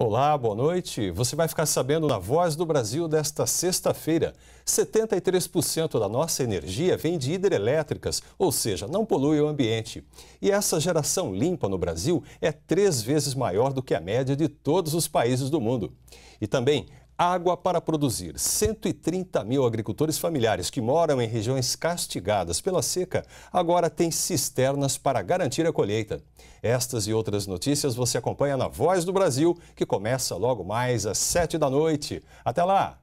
Olá, boa noite. Você vai ficar sabendo na Voz do Brasil desta sexta-feira. 73% da nossa energia vem de hidrelétricas, ou seja, não polui o ambiente. E essa geração limpa no Brasil é três vezes maior do que a média de todos os países do mundo. E também, água para produzir. 130 mil agricultores familiares que moram em regiões castigadas pela seca agora têm cisternas para garantir a colheita. Estas e outras notícias você acompanha na Voz do Brasil, que começa logo mais às 7 da noite. Até lá!